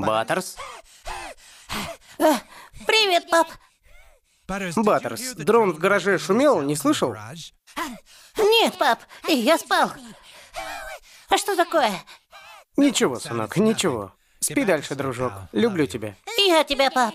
Баттерс? привет, пап. Баттерс, дрон в гараже шумел, не слышал? Нет, пап, я спал. А что такое? Ничего, сынок, ничего. Спи дальше, дружок. Люблю тебя. Я тебя, пап.